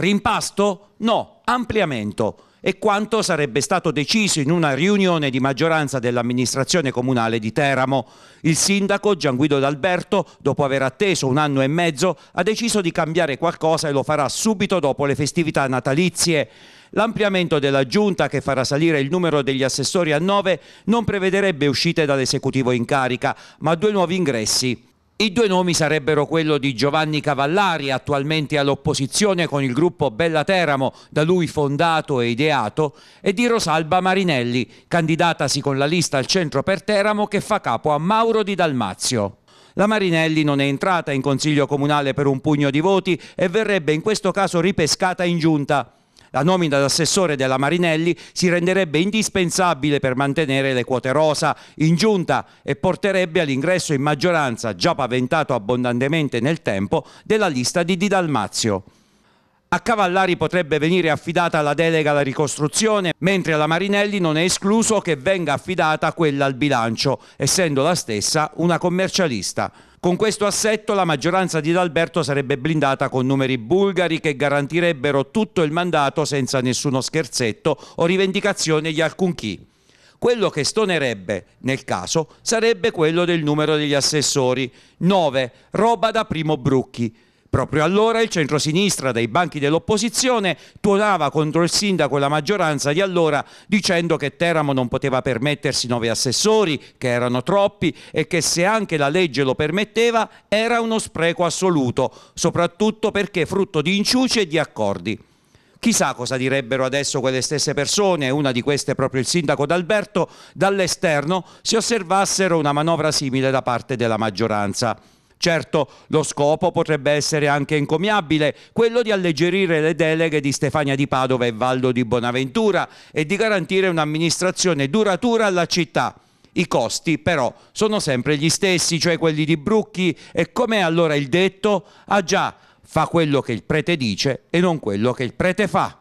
Rimpasto? No, ampliamento. E quanto sarebbe stato deciso in una riunione di maggioranza dell'amministrazione comunale di Teramo. Il sindaco Gianguido D'Alberto, dopo aver atteso un anno e mezzo, ha deciso di cambiare qualcosa e lo farà subito dopo le festività natalizie. L'ampliamento della giunta che farà salire il numero degli assessori a nove, non prevederebbe uscite dall'esecutivo in carica, ma due nuovi ingressi. I due nomi sarebbero quello di Giovanni Cavallari, attualmente all'opposizione con il gruppo Bella Teramo, da lui fondato e ideato, e di Rosalba Marinelli, candidatasi con la lista al centro per Teramo che fa capo a Mauro di Dalmazio. La Marinelli non è entrata in consiglio comunale per un pugno di voti e verrebbe in questo caso ripescata in giunta la nomina d'assessore della Marinelli si renderebbe indispensabile per mantenere le quote rosa in giunta e porterebbe all'ingresso in maggioranza, già paventato abbondantemente nel tempo, della lista di Didalmazio. A Cavallari potrebbe venire affidata la delega alla ricostruzione, mentre alla Marinelli non è escluso che venga affidata quella al bilancio, essendo la stessa una commercialista. Con questo assetto la maggioranza di D'Alberto sarebbe blindata con numeri bulgari che garantirebbero tutto il mandato senza nessuno scherzetto o rivendicazione di alcunché. Quello che stonerebbe, nel caso, sarebbe quello del numero degli assessori, 9, roba da primo Brucchi. Proprio allora il centrosinistra dai banchi dell'opposizione tuonava contro il sindaco e la maggioranza di allora dicendo che Teramo non poteva permettersi nove assessori, che erano troppi e che se anche la legge lo permetteva era uno spreco assoluto, soprattutto perché frutto di inciuci e di accordi. Chissà cosa direbbero adesso quelle stesse persone, una di queste proprio il sindaco d'Alberto, dall'esterno se osservassero una manovra simile da parte della maggioranza. Certo, lo scopo potrebbe essere anche encomiabile, quello di alleggerire le deleghe di Stefania di Padova e Valdo di Bonaventura e di garantire un'amministrazione duratura alla città. I costi però sono sempre gli stessi, cioè quelli di Brucchi e com'è allora il detto? Ah già, fa quello che il prete dice e non quello che il prete fa.